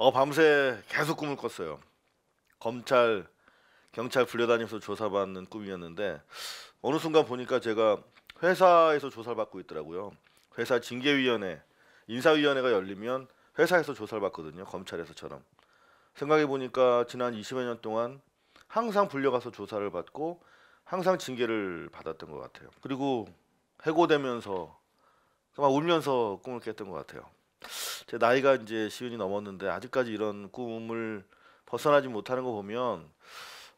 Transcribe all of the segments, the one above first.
어 밤새 계속 꿈을 꿨어요. 검찰 경찰 불려다니면서 조사받는 꿈이었는데 어느 순간 보니까 제가 회사에서 조사를 받고 있더라고요. 회사 징계위원회 인사위원회가 열리면 회사에서 조사를 받거든요. 검찰에서처럼 생각해 보니까 지난 20여 년 동안 항상 불려가서 조사를 받고 항상 징계를 받았던 것 같아요. 그리고 해고되면서 그러니까 막 울면서 꿈을 깼던 것 같아요. 제 나이가 이제 시운이 넘었는데 아직까지 이런 꿈을 벗어나지 못하는 거 보면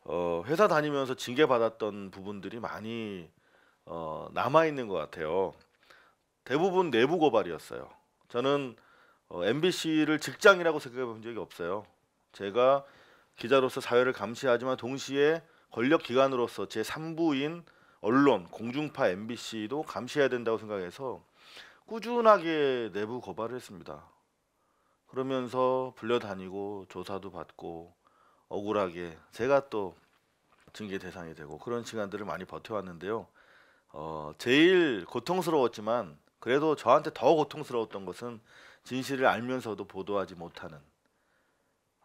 어, 회사 다니면서 징계 받았던 부분들이 많이 어, 남아 있는 것 같아요. 대부분 내부 고발이었어요. 저는 어, MBC를 직장이라고 생각해 본 적이 없어요. 제가 기자로서 사회를 감시하지만 동시에 권력 기관으로서 제 3부인 언론, 공중파 MBC도 감시해야 된다고 생각해서 꾸준하게 내부 고발을 했습니다. 그러면서 불려다니고 조사도 받고 억울하게 제가 또 징계 대상이 되고 그런 시간들을 많이 버텨왔는데요. 어, 제일 고통스러웠지만 그래도 저한테 더 고통스러웠던 것은 진실을 알면서도 보도하지 못하는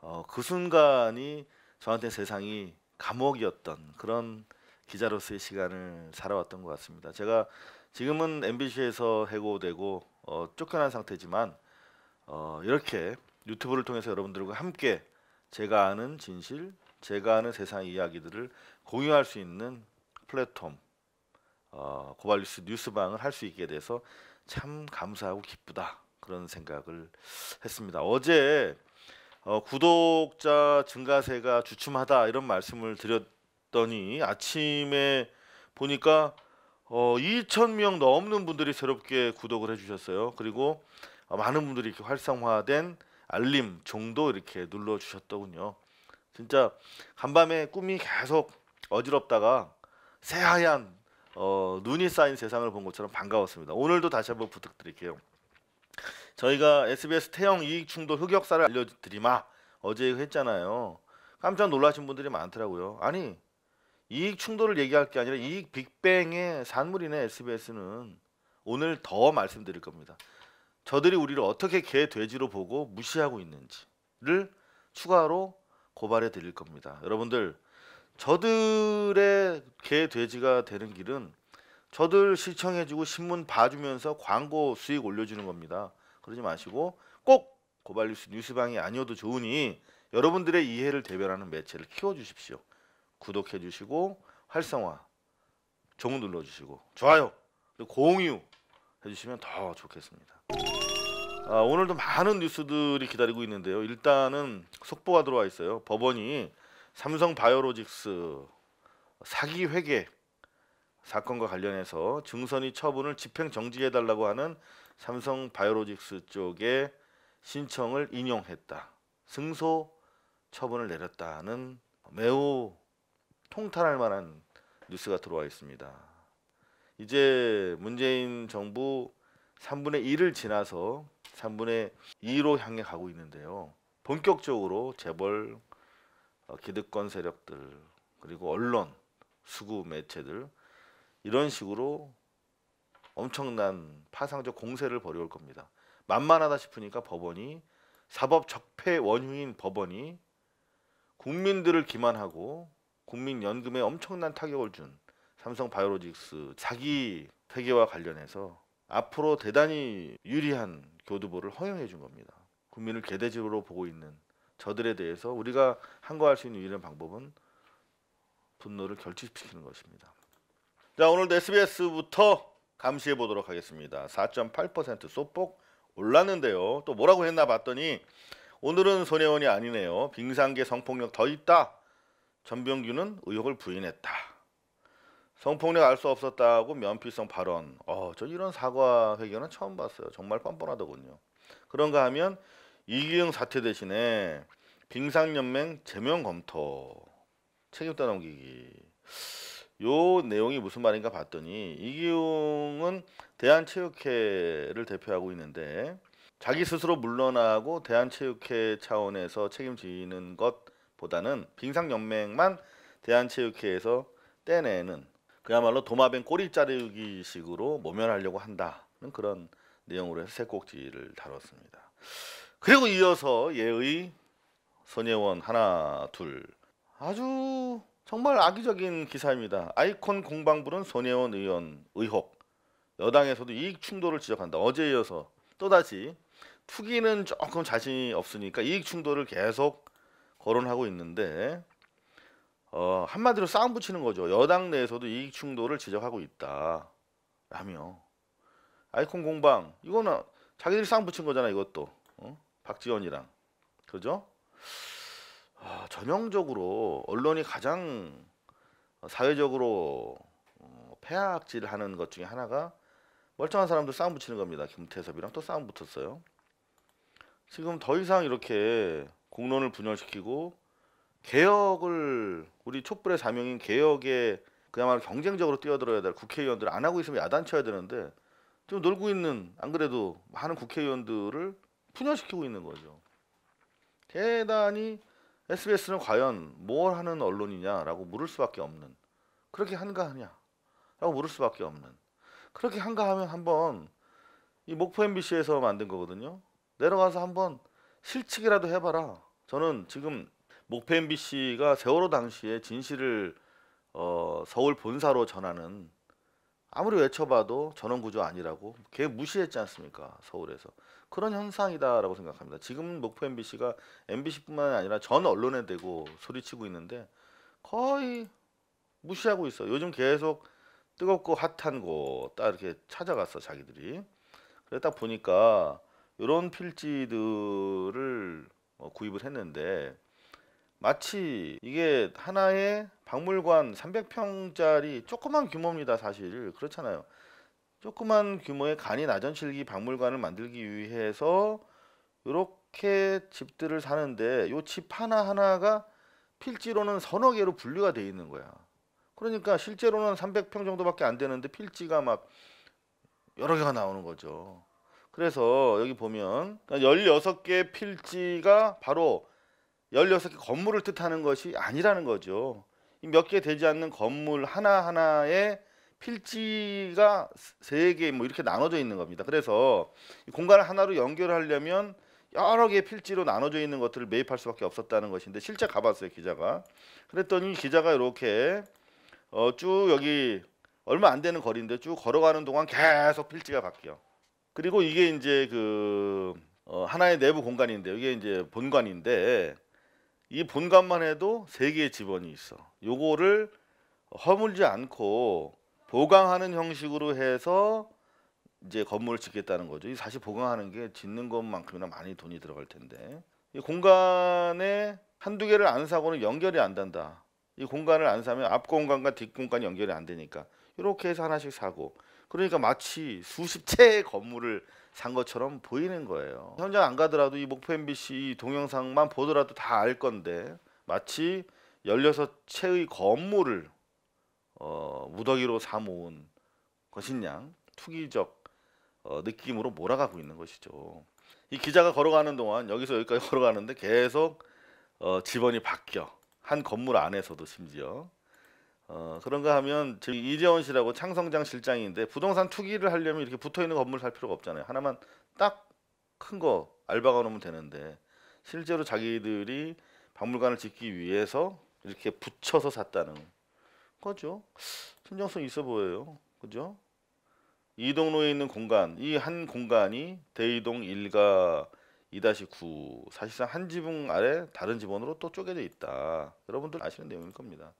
어, 그 순간이 저한테 세상이 감옥이었던 그런 기자로서의 시간을 살아왔던 것 같습니다. 제가 지금은 MBC에서 해고되고 어, 쫓겨난 상태지만 어, 이렇게 유튜브를 통해서 여러분들과 함께 제가 아는 진실, 제가 아는 세상 이야기들을 공유할 수 있는 플랫폼 어, 고발뉴스 뉴스방을 할 수 있게 돼서 참 감사하고 기쁘다 그런 생각을 했습니다. 어제 어, 구독자 증가세가 주춤하다 이런 말씀을 드렸더니 아침에 보니까 어, 2천명 넘는 분들이 새롭게 구독을 해주셨어요. 그리고 어, 많은 분들이 이렇게 활성화된 알림 정도 이렇게 눌러주셨더군요. 진짜 간밤에 꿈이 계속 어지럽다가 새하얀 어, 눈이 쌓인 세상을 본 것처럼 반가웠습니다. 오늘도 다시 한번 부탁드릴게요. 저희가 SBS 태형 이익충돌 흑역사를 알려드리마 어제 했잖아요. 깜짝 놀라신 분들이 많더라고요. 아니 이익 충돌을 얘기할 게 아니라 이익 빅뱅의 산물이네 SBS는 오늘 더 말씀드릴 겁니다. 저들이 우리를 어떻게 개 돼지로 보고 무시하고 있는지를 추가로 고발해 드릴 겁니다. 여러분들 저들의 개 돼지가 되는 길은 저들 시청해 주고 신문 봐주면서 광고 수익 올려주는 겁니다. 그러지 마시고 꼭 고발뉴스 뉴스방이 아니어도 좋으니 여러분들의 이해를 대변하는 매체를 키워주십시오. 구독해 주시고 활성화 종 눌러 주시고 좋아요 그리고 공유 해 주시면 더 좋겠습니다. 아, 오늘도 많은 뉴스들이 기다리고 있는데요. 일단은 속보가 들어와 있어요. 법원이 삼성 바이오로직스 사기 회계 사건과 관련해서 증선이 처분을 집행 정지해 달라고 하는 삼성 바이오로직스 쪽의 신청을 인용했다. 승소 처분을 내렸다는 매우 통탄할 만한 뉴스가 들어와 있습니다. 이제 문재인 정부 3분의 1을 지나서 3분의 2로 향해 가고 있는데요. 본격적으로 재벌 어, 기득권 세력들 그리고 언론 수구 매체들 이런 식으로 엄청난 파상적 공세를 벌여올 겁니다. 만만하다 싶으니까 법원이 사법 적폐 원흉인 법원이 국민들을 기만하고 국민연금에 엄청난 타격을 준 삼성 바이오로직스 자기 회계와 관련해서 앞으로 대단히 유리한 교두보를 허용해 준 겁니다. 국민을 개대적으로 보고 있는 저들에 대해서 우리가 항거할 수 있는 유일한 방법은 분노를 결집시키는 것입니다. 자 오늘도 SBS부터 감시해 보도록 하겠습니다. 4.8% 소폭 올랐는데요. 또 뭐라고 했나 봤더니 오늘은 손혜원이 아니네요. 빙상계 성폭력 더 있다. 전병규는 의혹을 부인했다. 성폭력 알 수 없었다고 면피성 발언. 어, 저 이런 사과 회견은 처음 봤어요. 정말 뻔뻔하더군요. 그런가 하면 이기영 사퇴 대신에 빙상연맹 제명 검토, 책임 떠넘기기. 요 내용이 무슨 말인가 봤더니 이기웅은 대한체육회를 대표하고 있는데 자기 스스로 물러나고 대한체육회 차원에서 책임지는 것 보다는 빙상연맹만 대한체육회에서 떼내는 그야말로 도마뱀 꼬리 자르기 식으로 모면하려고 한다는 그런 내용으로 해서 새꼭지를 다뤘습니다. 그리고 이어서 예의 선예원 하나 둘 아주 정말 악의적인 기사입니다. 아이콘 공방부는 손예원 의원 의혹 여당에서도 이익 충돌을 지적한다. 어제 이어서 또다시 투기는 조금 자신이 없으니까 이익 충돌을 계속 거론하고 있는데 어, 한마디로 싸움 붙이는 거죠. 여당 내에서도 이익 충돌을 지적하고 있다. 라며 아이콘 공방 이거는 자기들이 싸움 붙인 거잖아 이것도 어? 박지원이랑 그죠? 아, 전형적으로 언론이 가장 사회적으로 어, 폐악질 하는 것 중에 하나가 멀쩡한 사람들 싸움 붙이는 겁니다. 김태섭이랑 또 싸움 붙었어요. 지금 더 이상 이렇게 공론을 분열시키고 개혁을 우리 촛불의 사명인 개혁에 그야말로 경쟁적으로 뛰어들어야 될 국회의원들 안 하고 있으면 야단쳐야 되는데 지금 놀고 있는 안 그래도 많은 국회의원들을 분열시키고 있는 거죠. 대단히 SBS는 과연 뭘 하는 언론이냐라고 물을 수밖에 없는 그렇게 한가하냐라고 물을 수밖에 없는 그렇게 한가하면 한번 이 목포 MBC에서 만든 거거든요. 내려가서 한번 실측이라도 해봐라. 저는 지금 목표 MBC가 세월호 당시에 진실을 어, 서울 본사로 전하는 아무리 외쳐봐도 전원 구조 아니라고 개 무시했지 않습니까 서울에서 그런 현상이다라고 생각합니다. 지금 목포 MBC가 MBC뿐만 아니라 전 언론에 대고 소리치고 있는데 거의 무시하고 있어. 요즘 계속 뜨겁고 핫한 곳딱 이렇게 찾아갔어 자기들이. 그랬다 보니까 이런 필지들을 어, 구입을 했는데 마치 이게 하나의 박물관 300평짜리 조그만 규모입니다 사실 그렇잖아요 조그만 규모의 간이 나전실기 박물관을 만들기 위해서 이렇게 집들을 사는데 요 집 하나하나가 필지로는 서너 개로 분류가 되어 있는 거야 그러니까 실제로는 300평 정도밖에 안 되는데 필지가 막 여러 개가 나오는 거죠 그래서 여기 보면 16개 그러니까 필지가 바로 16개 건물을 뜻하는 것이 아니라는 거죠. 몇 개 되지 않는 건물 하나하나에 필지가 세 개 뭐 이렇게 나눠져 있는 겁니다. 그래서 공간을 하나로 연결하려면 여러 개의 필지로 나눠져 있는 것들을 매입할 수밖에 없었다는 것인데 실제 가봤어요 기자가. 그랬더니 기자가 이렇게 어, 쭉 여기 얼마 안 되는 거리인데 쭉 걸어가는 동안 계속 필지가 바뀌어. 그리고 이게 이제 그 어, 하나의 내부 공간인데 이게 이제 본관인데 이 본관만 해도 세 개의 집원이 있어. 요거를 허물지 않고 보강하는 형식으로 해서 이제 건물을 짓겠다는 거죠. 이 사실 보강하는 게 짓는 것만큼이나 많이 돈이 들어갈 텐데 이 공간에 한두 개를 안 사고는 연결이 안 된다. 이 공간을 안 사면 앞 공간과 뒷 공간이 연결이 안 되니까 이렇게 해서 하나씩 사고 그러니까 마치 수십 채의 건물을 산 것처럼 보이는 거예요. 현장 안 가더라도 이 목포 MBC 동영상만 보더라도 다 알 건데 마치 16채의 건물을 어, 무더기로 사모은 것인양 투기적 어, 느낌으로 몰아가고 있는 것이죠. 이 기자가 걸어가는 동안 여기서 여기까지 걸어가는데 계속 어, 집원이 바뀌어 한 건물 안에서도 심지어 어, 그런가 하면 저희 이재원 씨라고 창성장 실장인데 부동산 투기를 하려면 이렇게 붙어 있는 건물 살 필요가 없잖아요. 하나만 딱 큰 거 알바가 놓으면 되는데 실제로 자기들이 박물관을 짓기 위해서 이렇게 붙여서 샀다는 거죠. 신정성 있어 보여요. 그죠? 이동로에 있는 공간, 이 한 공간이 대이동 1가 2-9 사실상 한 지붕 아래 다른 지붕으로또 쪼개져 있다. 여러분들 아시는 내용일 겁니다.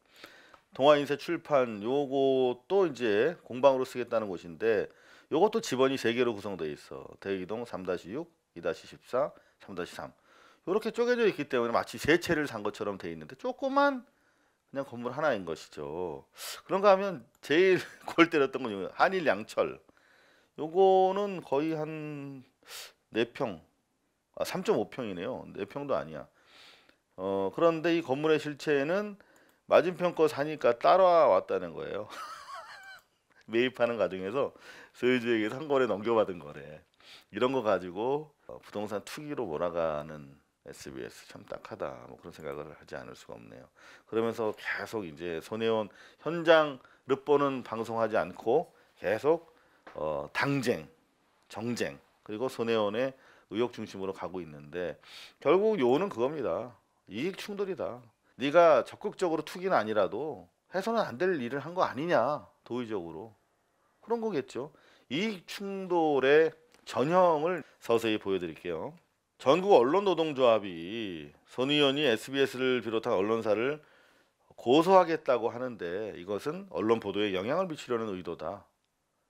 동아인쇄 출판 요것도 이제 공방으로 쓰겠다는 곳인데 요것도 집원이 세 개로 구성되어 있어. 대기동 3-6, 2-14, 3-3. 요렇게 쪼개져 있기 때문에 마치 세 채를 산 것처럼 돼 있는데 조그만 그냥 건물 하나인 것이죠. 그런가 하면 제일 골 때렸던 건 한일 양철. 요거는 거의 한 4평. 아 3.5평이네요. 4평도 아니야. 어, 그런데 이 건물의 실체는 에 맞은편 거 사니까 따라왔다는 거예요. 매입하는 과정에서 소유주에게 산 거래 넘겨받은 거래. 이런 거 가지고 어, 부동산 투기로 몰아가는 SBS 참 딱하다. 뭐 그런 생각을 하지 않을 수가 없네요. 그러면서 계속 이제 손해원 현장 르보는 방송하지 않고 계속 어, 당쟁, 정쟁 그리고 손해원의 의혹 중심으로 가고 있는데 결국 요는 그겁니다. 이익 충돌이다. 네가 적극적으로 투기는 아니라도 해서는 안 될 일을 한 거 아니냐 도의적으로 그런 거겠죠. 이익 충돌의 전형을 서서히 보여드릴게요. 전국 언론노동조합이 손 의원이 SBS를 비롯한 언론사를 고소하겠다고 하는데 이것은 언론 보도에 영향을 미치려는 의도다.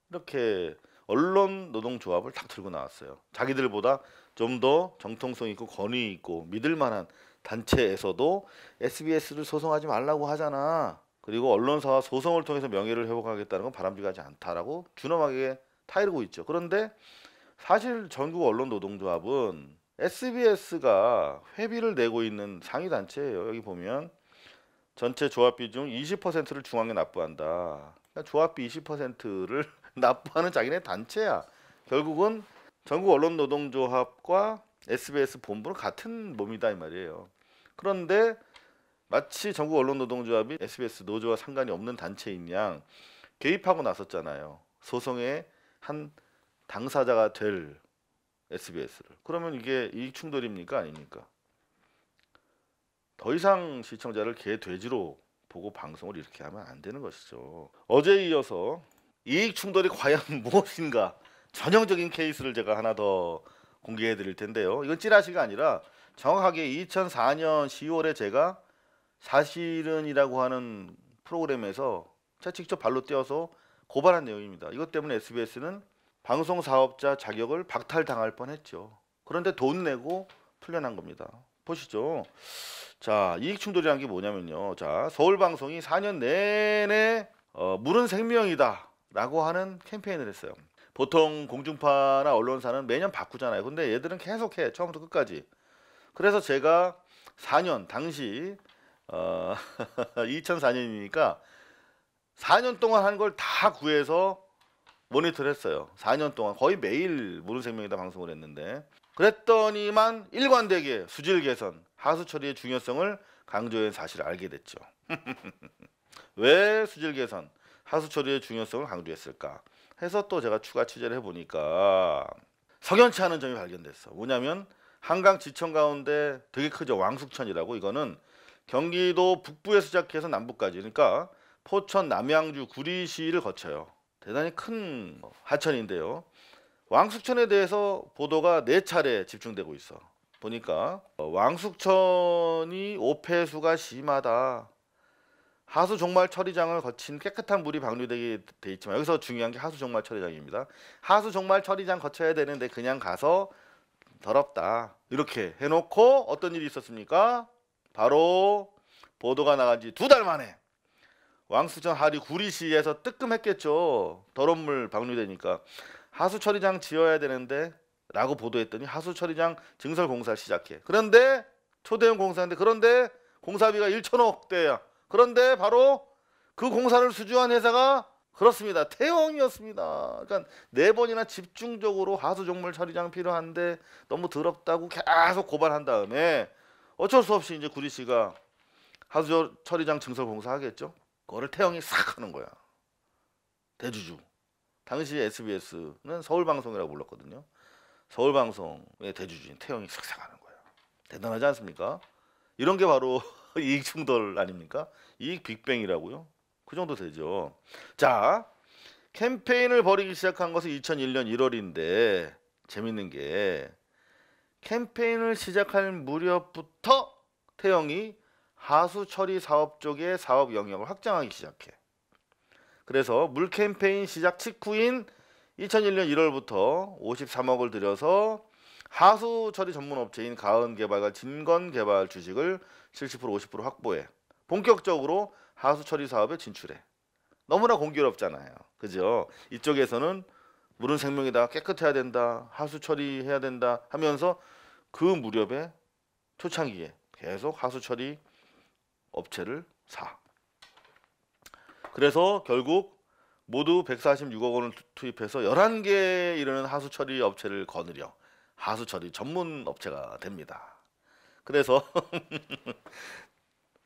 이렇게 언론 노동조합을 탁 들고 나왔어요. 자기들보다 좀 더 정통성 있고 권위 있고 믿을 만한 단체에서도 SBS를 소송하지 말라고 하잖아. 그리고 언론사와 소송을 통해서 명예를 회복하겠다는 건 바람직하지 않다라고 준엄하게 타이르고 있죠. 그런데 사실 전국 언론 노동조합은 SBS가 회비를 내고 있는 상위 단체예요. 여기 보면 전체 조합비 중 20%를 중앙에 납부한다. 그러니까 조합비 20%를 납부하는 자기네 단체야. 결국은 전국 언론 노동조합과 SBS 본부는 같은 몸이다 이 말이에요. 그런데 마치 전국 언론노동조합이 SBS 노조와 상관이 없는 단체인 양 개입하고 나섰잖아요. 소송의 한 당사자가 될 SBS를. 그러면 이게 이익 충돌입니까 아닙니까? 더 이상 시청자를 개 돼지로 보고 방송을 이렇게 하면 안 되는 것이죠. 어제에 이어서 이익 충돌이 과연 무엇인가 전형적인 케이스를 제가 하나 더 공개해 드릴 텐데요. 이건 찌라시가 아니라 정확하게 2004년 10월에 제가 사실은이라고 하는 프로그램에서 제가 직접 발로 뛰어서 고발한 내용입니다. 이것 때문에 SBS는 방송 사업자 자격을 박탈당할 뻔했죠. 그런데 돈 내고 풀려난 겁니다. 보시죠. 자, 이익 충돌이란 게 뭐냐면요. 자, 서울 방송이 4년 내내 어, 물은 생명이다라고 하는 캠페인을 했어요. 보통 공중파나 언론사는 매년 바꾸잖아요. 근데 얘들은 계속해 처음부터 끝까지. 그래서 제가 4년 당시 어, 2004년이니까 4년 동안 한 걸 다 구해서 모니터를 했어요. 4년 동안 거의 매일 모른생명이다 방송을 했는데 그랬더니만 일관되게 수질 개선, 하수 처리의 중요성을 강조한 사실을 알게 됐죠. 왜 수질 개선, 하수 처리의 중요성을 강조했을까? 해서 또 제가 추가 취재를 해보니까 석연치 않은 점이 발견됐어. 뭐냐면 한강 지천 가운데 되게 크죠. 왕숙천이라고 이거는 경기도 북부에서 시작해서 남부까지 그러니까 포천, 남양주, 구리시를 거쳐요. 대단히 큰 하천인데요. 왕숙천에 대해서 보도가 네 차례 집중되고 있어. 보니까 왕숙천이 오폐수가 심하다. 하수 종말 처리장을 거친 깨끗한 물이 방류되게 돼 있지만 여기서 중요한 게 하수 종말 처리장입니다. 하수 종말 처리장 거쳐야 되는데 그냥 가서 더럽다 이렇게 해놓고 어떤 일이 있었습니까? 바로 보도가 나간 지 두 달 만에 왕수천 하리 구리시에서 뜨끔했겠죠 더러운 물 방류되니까 하수처리장 지어야 되는데 라고 보도했더니 하수처리장 증설공사를 시작해 그런데 초대형 공사인데 그런데 공사비가 1천억대야 그런데 바로 그 공사를 수주한 회사가 그렇습니다. 태형이었습니다. 그러니까 네 번이나 집중적으로 하수 종물 처리장 필요한데 너무 더럽다고 계속 고발한 다음에 어쩔 수 없이 이제 구리 씨가 하수 처리장 증설 공사하겠죠. 그거를 태형이 싹 하는 거야. 대주주. 당시 SBS는 서울방송이라고 불렀거든요. 서울방송의 대주주인 태형이 싹싹 하는 거야 대단하지 않습니까? 이런 게 바로 이익 충돌 아닙니까? 이익 빅뱅이라고요. 그 정도 되죠. 자, 캠페인을 벌이기 시작한 것은 2001년 1월인데 재밌는 게 캠페인을 시작할 무렵부터 태영이 하수 처리 사업 쪽의 사업 영역을 확장하기 시작해. 그래서 물 캠페인 시작 직후인 2001년 1월부터 53억을 들여서 하수 처리 전문 업체인 가은 개발과 진건 개발 주식을 70% 50% 확보해. 본격적으로 하수 처리 사업에 진출해. 너무나 공교롭잖아요. 그죠? 이쪽에서는 물은 생명이다. 깨끗해야 된다. 하수 처리해야 된다 하면서 그 무렵에 초창기에 계속 하수 처리 업체를 사. 그래서 결국 모두 146억 원을 투입해서 11개에 이르는 하수 처리 업체를 거느려 하수 처리 전문 업체가 됩니다. 그래서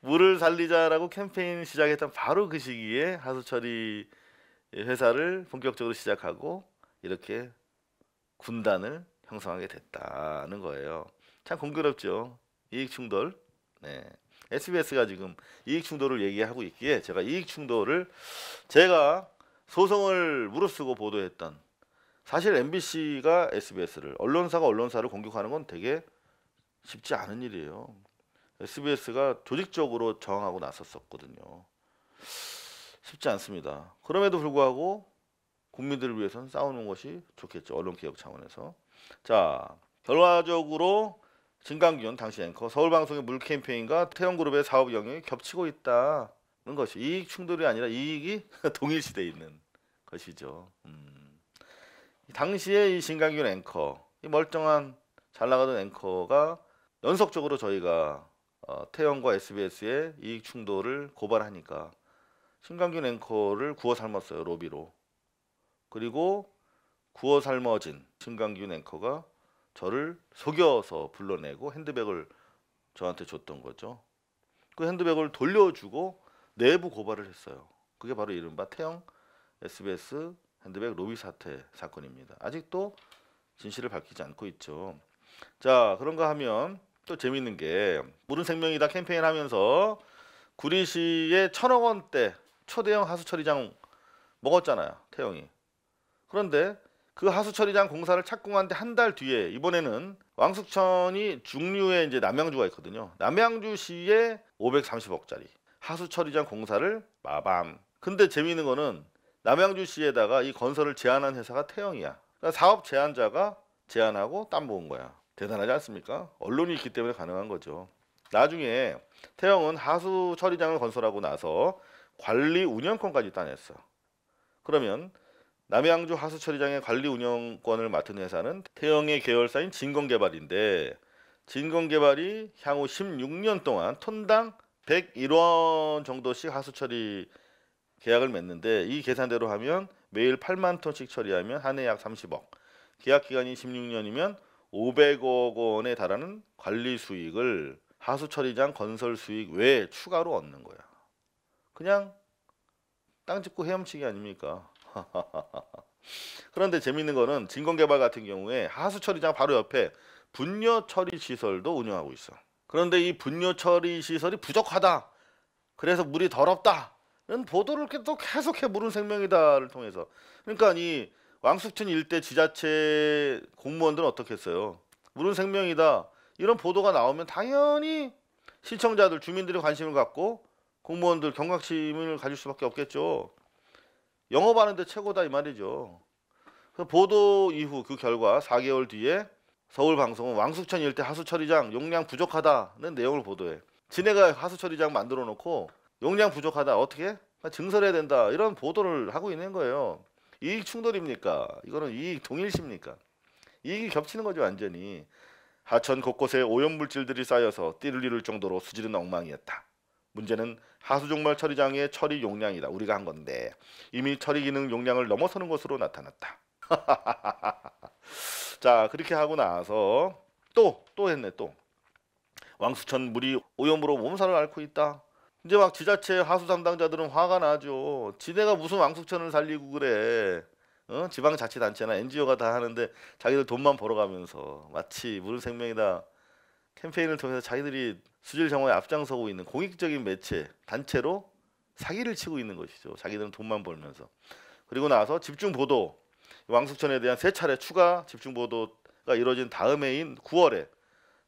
물을 살리자라고 캠페인 시작했던 바로 그 시기에 하수처리 회사를 본격적으로 시작하고 이렇게 군단을 형성하게 됐다는 거예요. 참 공교롭죠. 이익 충돌. 네. SBS가 지금 이익 충돌을 얘기하고 있기에 제가 이익 충돌을 제가 소송을 무릅쓰고 보도했던 사실 MBC가 SBS를 언론사가 언론사를 공격하는 건 되게 쉽지 않은 일이에요. SBS가 조직적으로 저항하고 나섰었거든요. 쉽지 않습니다. 그럼에도 불구하고 국민들을 위해선 싸우는 것이 좋겠죠. 언론개혁 차원에서. 자, 결과적으로 진강균 당시 앵커 서울방송의 물 캠페인과 태영그룹의 사업 영역이 겹치고 있다는 것이 이익 충돌이 아니라 이익이 동일시돼 있는 것이죠. 음. 당시에 이 진강균 앵커, 이 멀쩡한 잘 나가던 앵커가 연속적으로 저희가 어, 태영과 SBS의 이익 충돌을 고발하니까 신강균 앵커를 구워 삶았어요 로비로 그리고 구워 삶아진 신강균 앵커가 저를 속여서 불러내고 핸드백을 저한테 줬던 거죠 그 핸드백을 돌려주고 내부 고발을 했어요 그게 바로 이른바 태영 SBS 핸드백 로비 사태 사건입니다 아직도 진실을 밝히지 않고 있죠 자 그런가 하면 또 재밌는 게 모든 생명이다 캠페인 하면서 구리시에 천억 원대 초대형 하수처리장 먹었잖아요 태영이 그런데 그 하수처리장 공사를 착공한 데 한 달 뒤에 이번에는 왕숙천이 중류에 이제 남양주가 있거든요. 남양주시에 530억짜리 하수처리장 공사를 마밤. 근데 재미있는 거는 남양주시에다가 이 건설을 제안한 회사가 태영이야. 그러니까 사업 제안자가 제안하고 땀 모은 거야. 대단하지 않습니까? 언론이 있기 때문에 가능한 거죠. 나중에 태영은 하수 처리장을 건설하고 나서 관리 운영권까지 따냈어. 그러면 남양주 하수 처리장의 관리 운영권을 맡은 회사는 태영의 계열사인 진건개발인데 진건개발이 향후 16년 동안 톤당 101원 정도씩 하수 처리 계약을 맺는데 이 계산대로 하면 매일 8만 톤씩 처리하면 한 해 약 30억. 계약 기간이 16년이면 500억 원에 달하는 관리 수익을 하수처리장 건설 수익 외에 추가로 얻는 거야. 그냥 땅 짚고 헤엄치기 아닙니까? 그런데 재밌는 거는 진공개발 같은 경우에 하수처리장 바로 옆에 분뇨 처리 시설도 운영하고 있어. 그런데 이 분뇨 처리 시설이 부족하다. 그래서 물이 더럽다. 는 보도를 계속해 물은 생명이다를 통해서. 그러니까 이 왕숙천 일대 지자체 공무원들은 어떻게했어요 물은 생명이다. 이런 보도가 나오면 당연히 시청자들, 주민들의 관심을 갖고 공무원들 경각심을 가질 수밖에 없겠죠. 영업하는데 최고다 이 말이죠. 그래서 보도 이후 그 결과 4개월 뒤에 서울방송은 왕숙천 일대 하수처리장 용량 부족하다는 내용을 보도해. 지네가 하수처리장 만들어 놓고 용량 부족하다 어떻게 증설해야 된다 이런 보도를 하고 있는 거예요. 이익 충돌입니까? 이거는 이익 동일시입니까? 이익이 겹치는 거죠 완전히. 하천 곳곳에 오염물질들이 쌓여서 띠를 이룰 정도로 수질은 엉망이었다. 문제는 하수종말 처리장의 처리 용량이다. 우리가 한 건데 이미 처리 기능 용량을 넘어서는 것으로 나타났다. 자 그렇게 하고 나서 또 또 했네 또 왕수천 물이 오염으로 몸살을 앓고 있다. 이제 막 지자체 하수 담당자들은 화가 나죠. 지네가 무슨 왕숙천을 살리고 그래. 어? 지방자치단체나 NGO가 다 하는데 자기들 돈만 벌어가면서 마치 물은 생명이다 캠페인을 통해서 자기들이 수질 정화에 앞장서고 있는 공익적인 매체 단체로 사기를 치고 있는 것이죠. 자기들은 돈만 벌면서 그리고 나서 집중 보도 왕숙천에 대한 세 차례 추가 집중 보도가 이뤄진 다음 해인 9월에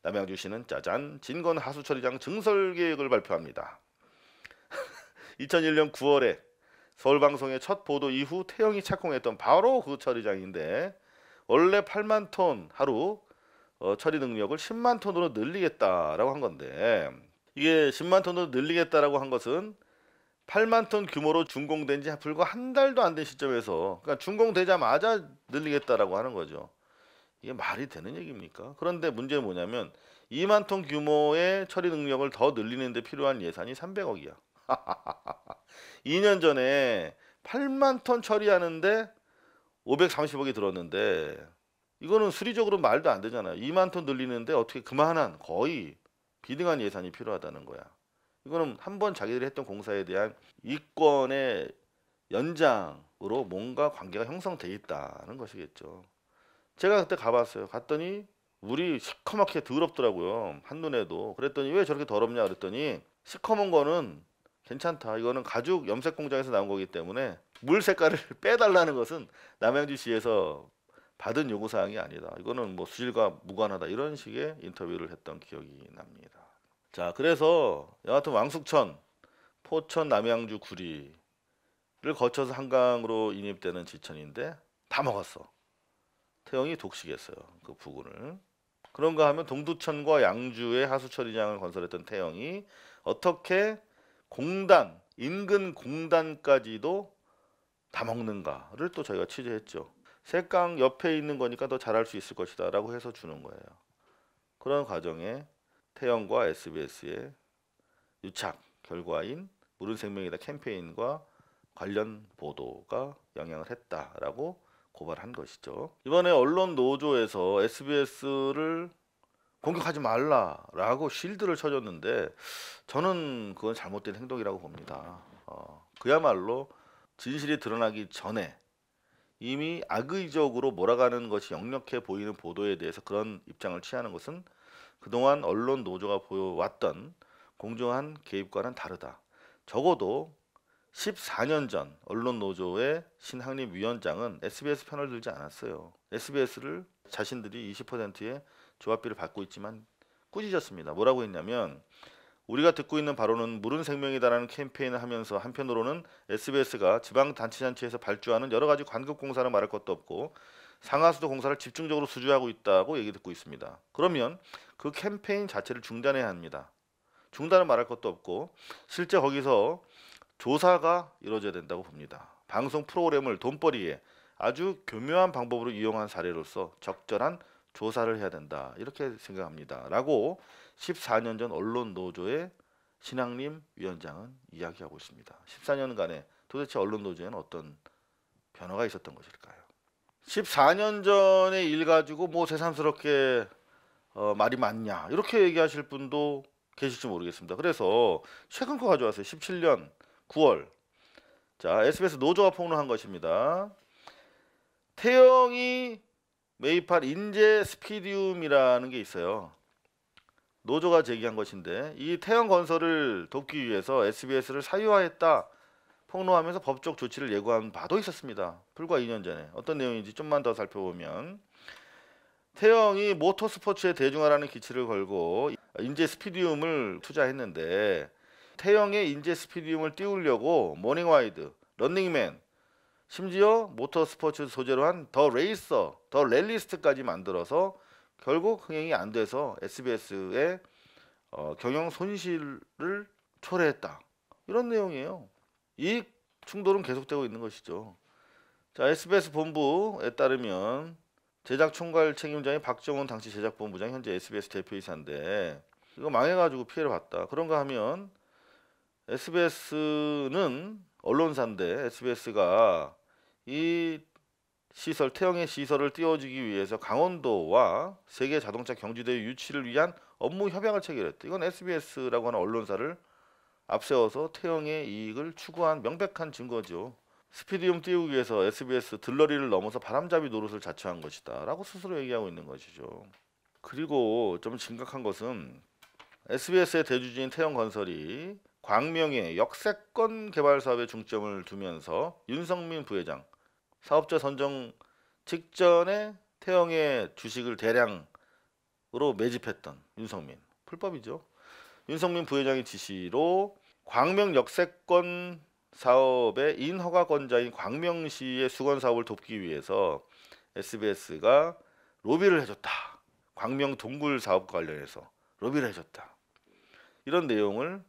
남양주시는 짜잔 진건 하수처리장 증설 계획을 발표합니다. 2001년 9월에 서울방송의 첫 보도 이후 태영이 착공했던 바로 그 처리장인데 원래 8만 톤 하루 어, 처리 능력을 10만 톤으로 늘리겠다라고 한 건데 이게 10만 톤으로 늘리겠다라고 한 것은 8만 톤 규모로 준공된 지 불과 한 달도 안 된 시점에서 그러니까 준공되자마자 늘리겠다라고 하는 거죠. 이게 말이 되는 얘기입니까? 그런데 문제는 뭐냐면 2만 톤 규모의 처리 능력을 더 늘리는 데 필요한 예산이 300억이야. 2년 전에 8만 톤 처리하는데 530억이 들었는데 이거는 수리적으로 말도 안 되잖아요. 2만 톤 늘리는데 어떻게 그만한 거의 비등한 예산이 필요하다는 거야. 이거는 한 번 자기들이 했던 공사에 대한 이권의 연장으로 뭔가 관계가 형성돼 있다는 것이겠죠. 제가 그때 가봤어요. 갔더니 물이 시커멓게 더럽더라고요. 한눈에도. 그랬더니 왜 저렇게 더럽냐 그랬더니 시커먼 거는 괜찮다. 이거는 가죽 염색 공장에서 나온 거기 때문에 물 색깔을 빼달라는 것은 남양주시에서 받은 요구 사항이 아니다. 이거는 뭐 수질과 무관하다. 이런 식의 인터뷰를 했던 기억이 납니다. 자, 그래서 여하튼 왕숙천, 포천, 남양주, 구리를 거쳐서 한강으로 인입되는 지천인데 다 먹었어. 태영이 독식했어요. 그 부근을. 그런가 하면 동두천과 양주의 하수처리장을 건설했던 태영이 어떻게 공단 인근 공단까지도 다 먹는가를 또 저희가 취재했죠. 색강 옆에 있는 거니까 더 잘할 수 있을 것이다라고 해서 주는 거예요. 그런 과정에 태영과 SBS의 유착 결과인 물은 생명이다 캠페인과 관련 보도가 영향을 했다라고 고발한 것이죠. 이번에 언론 노조에서 SBS를 공격하지 말라라고 실드를 쳐줬는데 저는 그건 잘못된 행동이라고 봅니다. 어, 그야말로 진실이 드러나기 전에 이미 악의적으로 몰아가는 것이 역력해 보이는 보도에 대해서 그런 입장을 취하는 것은 그동안 언론 노조가 보여왔던 공정한 개입과는 다르다. 적어도 14년 전 언론 노조의 신학림 위원장은 SBS 편을 들지 않았어요. SBS를 자신들이 20%의 조합비를 받고 있지만 꾸짖었습니다. 뭐라고 했냐면 우리가 듣고 있는 바로는 물은 생명이다라는 캠페인을 하면서 한편으로는 SBS가 지방 단체단체에서 발주하는 여러 가지 관급 공사를 말할 것도 없고 상하수도 공사를 집중적으로 수주하고 있다고 얘기 듣고 있습니다. 그러면 그 캠페인 자체를 중단해야 합니다. 중단을 말할 것도 없고 실제 거기서 조사가 이루어져야 된다고 봅니다. 방송 프로그램을 돈벌이에 아주 교묘한 방법으로 이용한 사례로서 적절한 조사를 해야 된다 이렇게 생각합니다라고 14년 전 언론 노조의 신학림 위원장은 이야기하고 있습니다. 14년간에 도대체 언론 노조에는 어떤 변화가 있었던 것일까요? 14년 전의 일 가지고 뭐 새삼스럽게 어, 말이 많냐 이렇게 얘기하실 분도 계실지 모르겠습니다. 그래서 최근 거 가져왔어요. 17년 9월 자 SBS 노조가 폭로한 것입니다. 태영이 메이팔 인재 스피디움이라는 게 있어요. 노조가 제기한 것인데 이 태형 건설을 돕기 위해서 SBS를 사유화했다 폭로하면서 법적 조치를 예고한 바도 있었습니다. 불과 2년 전에 어떤 내용인지 좀만 더 살펴보면 태형이 모터스포츠의 대중화라는 기치를 걸고 인재 스피디움을 투자했는데 태형의 인재 스피디움을 띄우려고 모닝와이드, 런닝맨 심지어 모터스포츠 소재로 한 더 레이서, 더 랠리스트까지 만들어서 결국 흥행이 안 돼서 SBS의 어, 경영 손실을 초래했다. 이런 내용이에요. 이 충돌은 계속되고 있는 것이죠. 자, SBS 본부에 따르면 제작 총괄 책임자인 박정훈 당시 제작 본부장 현재 SBS 대표이사인데 이거 망해가지고 피해를 봤다. 그런가 하면 SBS는 언론사인데 SBS가 이 시설 태형의 시설을 띄워주기 위해서 강원도와 세계 자동차 경주대회 유치를 위한 업무 협약을 체결했다. 이건 SBS라고 하는 언론사를 앞세워서 태형의 이익을 추구한 명백한 증거죠. 스피디움 띄우기 위해서 SBS 들러리를 넘어서 바람잡이 노릇을 자처한 것이다 라고 스스로 얘기하고 있는 것이죠. 그리고 좀 심각한 것은 SBS의 대주주인 태형건설이 광명의 역세권 개발 사업에 중점을 두면서 윤성민 부회장 사업자 선정 직전에 태영의 주식을 대량으로 매집했던 윤성민 불법이죠. 윤석민 부회장의 지시로 광명 역세권 사업의 인허가권자인 광명시의 수건 사업을 돕기 위해서 SBS가 로비를 해줬다. 광명 동굴 사업 관련해서 로비를 해줬다. 이런 내용을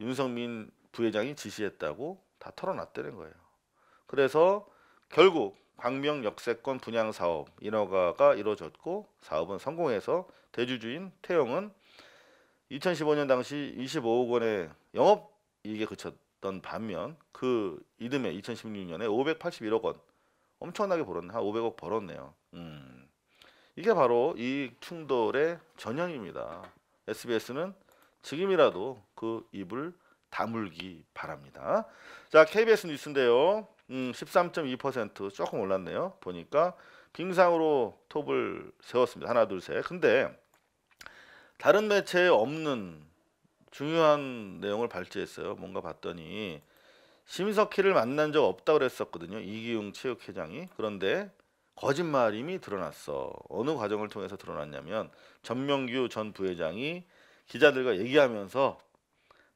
윤석민 부회장이 지시했다고 다 털어놨다는 거예요. 그래서 결국 광명 역세권 분양 사업 인허가가 이루어졌고 사업은 성공해서 대주주인 태용은 2015년 당시 25억 원의 영업 이익에 그쳤던 반면 그 이듬해 2016년에 581억 원 엄청나게 벌었네 한 500억 벌었네요. 음. 이게 바로 이 충돌의 전형입니다. SBS는 지금이라도 그 입을 다물기 바랍니다. 자 KBS 뉴스인데요. 음, 13.2% 조금 올랐네요. 보니까 빙상으로 톱을 세웠습니다. 하나 둘 셋. 근데 다른 매체에 없는 중요한 내용을 발제했어요. 뭔가 봤더니 심석희를 만난 적 없다고 그랬었거든요. 이기웅 체육회장이. 그런데 거짓말임이 드러났어. 어느 과정을 통해서 드러났냐면 전명규 전 부회장이 기자들과 얘기하면서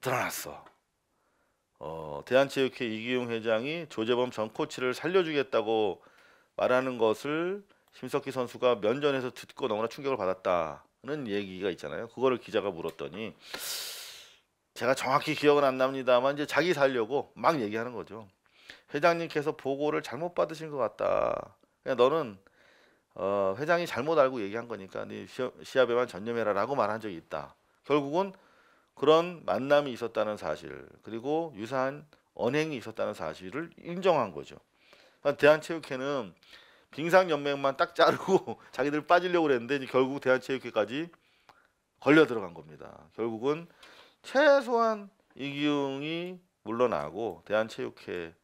드러났어. 어, 대한체육회 이기용 회장이 조재범 전 코치를 살려주겠다고 말하는 것을 심석희 선수가 면전에서 듣고 너무나 충격을 받았다는 얘기가 있잖아요. 그거를 기자가 물었더니 제가 정확히 기억은 안 납니다만 이제 자기 살려고 막 얘기하는 거죠. 회장님께서 보고를 잘못 받으신 것 같다. 그냥 너는 어, 회장이 잘못 알고 얘기한 거니까 네 시합에만 전념해라라고 말한 적이 있다. 결국은 그런 만남이 있었다는 사실 그리고 유사한 언행이 있었다는 사실을 인정한 거죠. 그러니까 대한체육회는 빙상연맹만 딱 자르고 자기들 빠지려고 그랬는데 결국 대한체육회까지 걸려 들어간 겁니다. 결국은 최소한 이기웅이 물러나고 대한체육회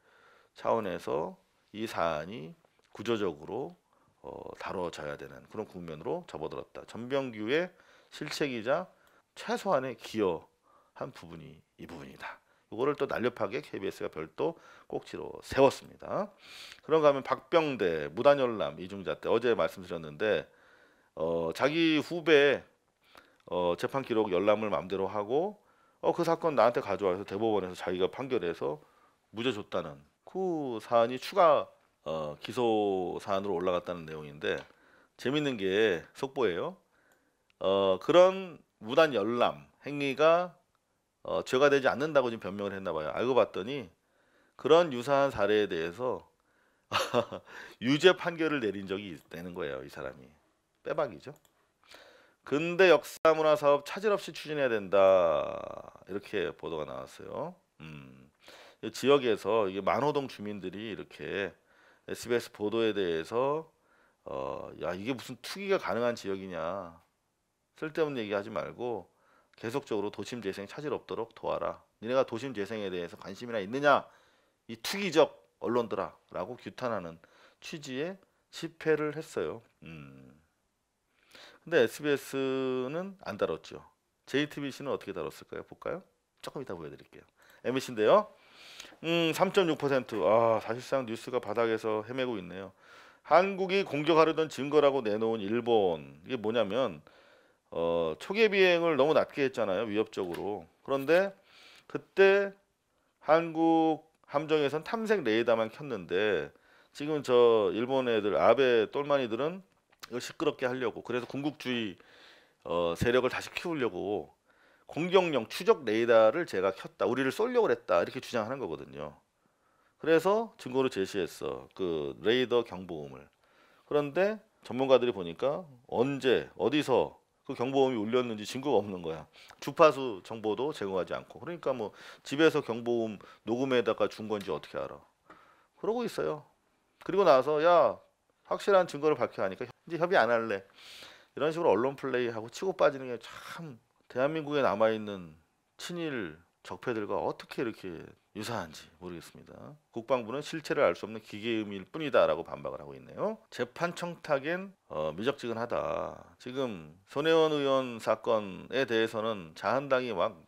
차원에서 이 사안이 구조적으로 어, 다뤄져야 되는 그런 국면으로 접어들었다. 전병규의 실책이자 최소한의 기여한 부분이 이 부분이다. 이거를 또 날렵하게 KBS가 별도 꼭지로 세웠습니다. 그런가 하면 박병대, 무단열람, 이중자 때 어제 말씀드렸는데 어, 자기 후배 어, 재판 기록 열람을 마음대로 하고 어, 그 사건 나한테 가져와서 대법원에서 자기가 판결해서 무죄 줬다는 그 사안이 추가 어, 기소 사안으로 올라갔다는 내용인데 재밌는 게 속보예요. 어, 그런 무단 열람 행위가 어, 죄가 되지 않는다고 지금 변명을 했나 봐요. 알고 봤더니 그런 유사한 사례에 대해서 유죄 판결을 내린 적이 되는 거예요. 이 사람이 빼박이죠. 근데 역사문화 사업 차질 없이 추진해야 된다 이렇게 보도가 나왔어요. 음, 지역에서 이게 만호동 주민들이 이렇게 SBS 보도에 대해서 어, 야 이게 무슨 투기가 가능한 지역이냐 쓸데없는 얘기하지 말고 계속적으로 도심 재생 차질 없도록 도와라. 니네가 도심 재생에 대해서 관심이나 있느냐? 이 투기적 언론들아라고 규탄하는 취지의 집회를 했어요. 음. 근데 SBS는 안 다뤘죠. JTBC는 어떻게 다뤘을까요? 볼까요? 조금 이따 보여드릴게요. MBC인데요. 음, 3.6%. 아, 사실상 뉴스가 바닥에서 헤매고 있네요. 한국이 공격하려던 증거라고 내놓은 일본. 이게 뭐냐면 어, 초계 비행을 너무 낮게 했잖아요. 위협적으로. 그런데 그때 한국 함정에선 탐색 레이더만 켰는데 지금 저 일본 애들 아베 똘마니들은 이걸 시끄럽게 하려고 그래서 군국주의 어, 세력을 다시 키우려고 공격용 추적 레이더를 제가 켰다. 우리를 쏠려고 했다. 이렇게 주장하는 거거든요. 그래서 증거로 제시했어. 그 레이더 경보음을. 그런데 전문가들이 보니까 언제 어디서 그 경보음이 울렸는지 증거가 없는 거야. 주파수 정보도 제공하지 않고. 그러니까 뭐 집에서 경보음 녹음에다가 준 건지 어떻게 알아. 그러고 있어요. 그리고 나서 야 확실한 증거를 밝혀야 하니까 이제 협의 안 할래. 이런 식으로 언론 플레이하고 치고 빠지는 게 참 대한민국에 남아있는 친일 적폐들과 어떻게 이렇게 유사한지 모르겠습니다. 국방부는 실체를 알 수 없는 기계음일 뿐이다라고 반박을 하고 있네요. 재판 청탁엔 어, 미적지근하다. 지금 손혜원 의원 사건에 대해서는 자한당이 막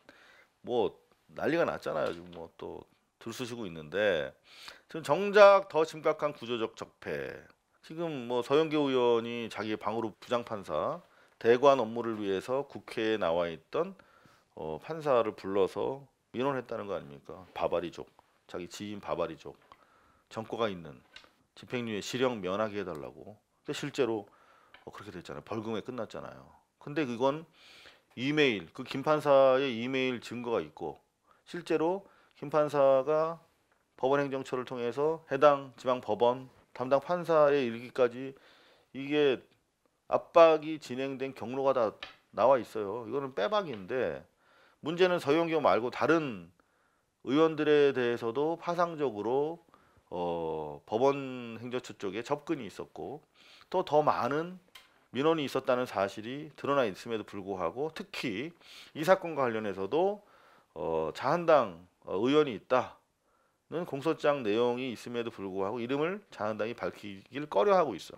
뭐 난리가 났잖아요. 지금 뭐또 들쑤시고 있는데 지금 정작 더 심각한 구조적 적폐. 지금 뭐 서영교 의원이 자기 방으로 부장판사 대관 업무를 위해서 국회에 나와 있던 어, 판사를 불러서 민원했다는 거 아닙니까? 바바리족, 자기 지인 바바리족, 정과가 있는 집행유예 실형 면하게 해달라고. 근데 실제로 뭐 그렇게 됐잖아요. 벌금에 끝났잖아요. 근데 그건 이메일, 그김 판사의 이메일 증거가 있고 실제로 김 판사가 법원행정처를 통해서 해당 지방 법원 담당 판사의 일기까지 이게 압박이 진행된 경로가 다 나와 있어요. 이거는 빼박인데 문제는 서영경 말고 다른 의원들에 대해서도 파상적으로 어, 법원 행정처 쪽에 접근이 있었고 또 더 많은 민원이 있었다는 사실이 드러나 있음에도 불구하고 특히 이 사건과 관련해서도 어, 자한당 어, 의원이 있다는 공소장 내용이 있음에도 불구하고 이름을 자한당이 밝히길 꺼려하고 있어.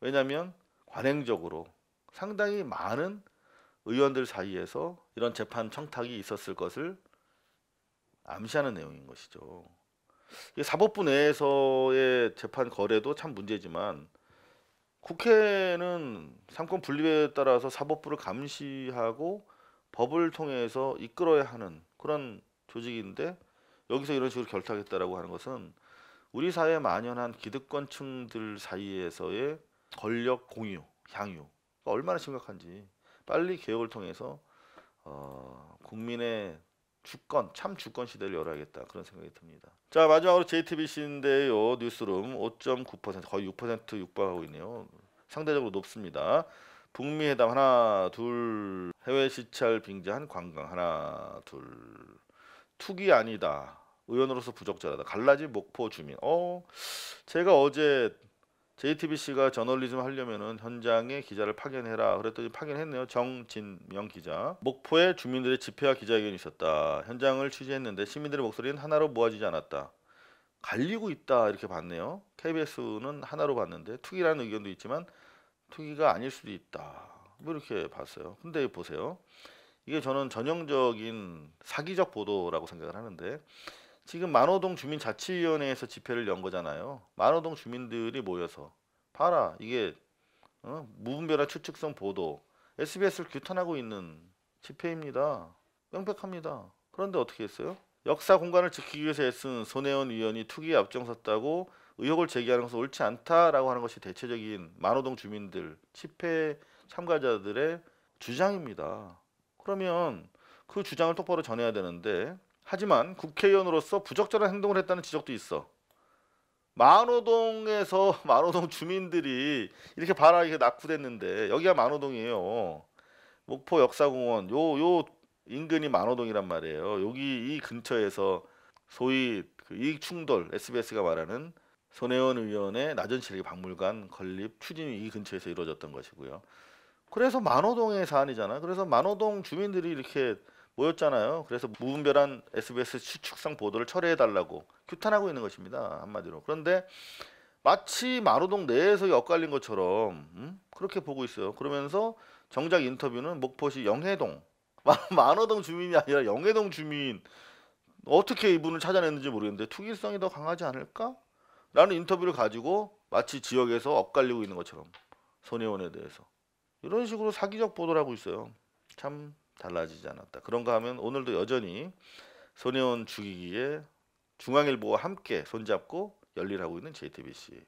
왜냐하면 관행적으로 상당히 많은 의원들 사이에서 이런 재판 청탁이 있었을 것을 암시하는 내용인 것이죠. 사법부 내에서의 재판 거래도 참 문제지만 국회는 삼권 분립에 따라서 사법부를 감시하고 법을 통해서 이끌어야 하는 그런 조직인데 여기서 이런 식으로 결탁했다라고 하는 것은 우리 사회에 만연한 기득권층들 사이에서의 권력 공유, 향유 그러니까 얼마나 심각한지 빨리 개혁을 통해서 어, 국민의 주권, 참 주권 시대를 열어야겠다 그런 생각이 듭니다. 자 마지막으로 JTBC인데요 뉴스룸 5.9% 거의 6% 육박하고 있네요. 상대적으로 높습니다. 북미 회담 하나 둘 해외 시찰 빙자한 관광 하나 둘 투기 아니다 의원으로서 부적절하다 갈라진 목포 주민 어 제가 어제 JTBC가 저널리즘 하려면은 현장에 기자를 파견해라. 그랬더니 파견했네요. 정진명 기자. 목포에 주민들의 집회와 기자회견이 있었다. 현장을 취재했는데 시민들의 목소리는 하나로 모아지지 않았다. 갈리고 있다 이렇게 봤네요. KBS는 하나로 봤는데 투기라는 의견도 있지만 투기가 아닐 수도 있다. 뭐 이렇게 봤어요. 근데 보세요. 이게 저는 전형적인 사기적 보도라고 생각을 하는데 지금 만호동 주민자치위원회에서 집회를 연 거잖아요. 만호동 주민들이 모여서 봐라 이게 어? 무분별한 추측성 보도 SBS를 규탄하고 있는 집회입니다. 명백합니다. 그런데 어떻게 했어요? 역사 공간을 지키기 위해서 애쓴 손혜원 의원이 투기에 앞장섰다고 의혹을 제기하는 것은 옳지 않다라고 하는 것이 대체적인 만호동 주민들 집회 참가자들의 주장입니다. 그러면 그 주장을 똑바로 전해야 되는데 하지만 국회의원으로서 부적절한 행동을 했다는 지적도 있어. 만호동에서 만호동 주민들이 이렇게 바라 게 낙후됐는데 여기가 만호동이에요. 목포 역사공원 요 요 인근이 만호동이란 말이에요. 여기 이 근처에서 소위 그 이익 충돌 SBS가 말하는 손혜원 의원의 나전실의 박물관 건립 추진이 이 근처에서 이루어졌던 것이고요. 그래서 만호동의 사안이잖아. 그래서 만호동 주민들이 이렇게 모였잖아요. 그래서 무분별한 SBS 추측성 보도를 철회해달라고 규탄하고 있는 것입니다. 한마디로. 그런데 마치 마루동 내에서 엇갈린 것처럼 음? 그렇게 보고 있어요. 그러면서 정작 인터뷰는 목포시 영해동 만호동 주민이 아니라 영해동 주민 어떻게 이분을 찾아냈는지 모르겠는데 투기성이 더 강하지 않을까? 라는 인터뷰를 가지고 마치 지역에서 엇갈리고 있는 것처럼 손혜원에 대해서 이런 식으로 사기적 보도를 하고 있어요. 참 달라지지 않았다. 그런가 하면 오늘도 여전히 소년 죽이기에 중앙일보와 함께 손잡고 열일하고 있는 JTBC.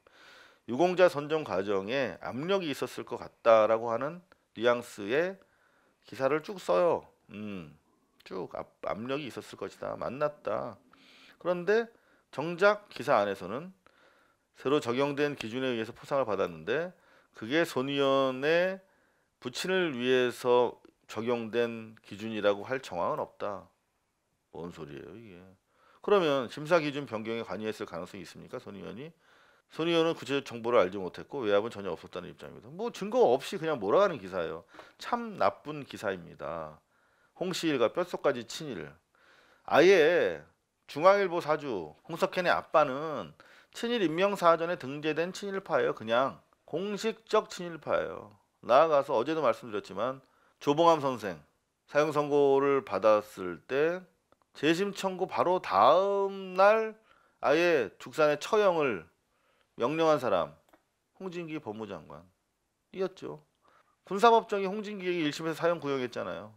유공자 선정 과정에 압력이 있었을 것 같다라고 하는 뉘앙스의 기사를 쭉 써요. 음, 쭉 압, 압력이 있었을 것이다. 만났다. 그런데 정작 기사 안에서는 새로 적용된 기준에 의해서 포상을 받았는데 그게 손 의원의 부친을 위해서 적용된 기준이라고 할 정황은 없다. 뭔 소리예요 이게? 그러면 심사 기준 변경에 관여했을 가능성이 있습니까, 손 의원이? 손 의원은 구체적 정보를 알지 못했고 외압은 전혀 없었다는 입장입니다. 뭐 증거 없이 그냥 몰아가는 기사예요. 참 나쁜 기사입니다. 홍씨일과 뼛속까지 친일. 아예 중앙일보 사주 홍석현의 아빠는 친일 인명사전에 등재된 친일파예요. 그냥 공식적 친일파예요. 나아가서 어제도 말씀드렸지만 조봉암 선생 사형 선고를 받았을 때 재심 청구 바로 다음 날 아예 죽산에 처형을 명령한 사람 홍진기 법무장관이었죠. 군사법정이 홍진기에게 1심에서 사형 구형했잖아요.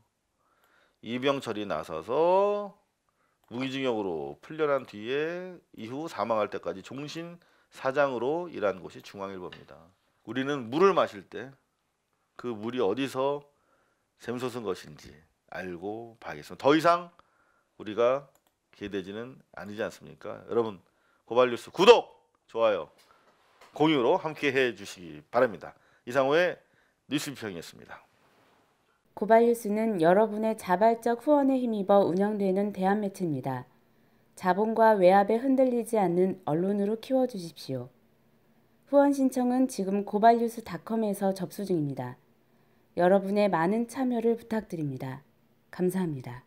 이병철이 나서서 무기징역으로 풀려난 뒤에 이후 사망할 때까지 종신 사장으로 일한 곳이 중앙일보입니다. 우리는 물을 마실 때 그 물이 어디서 샘솟은 것인지 알고 봐야겠습니다. 더 이상 우리가 기대지는 아니지 않습니까? 여러분 고발뉴스 구독, 좋아요, 공유로 함께해 주시기 바랍니다. 이상호의 뉴스 비평이었습니다. 고발뉴스는 여러분의 자발적 후원에 힘입어 운영되는 대한 매체입니다. 자본과 외압에 흔들리지 않는 언론으로 키워주십시오. 후원 신청은 지금 고발뉴스닷컴에서 접수 중입니다. 여러분의 많은 참여를 부탁드립니다. 감사합니다.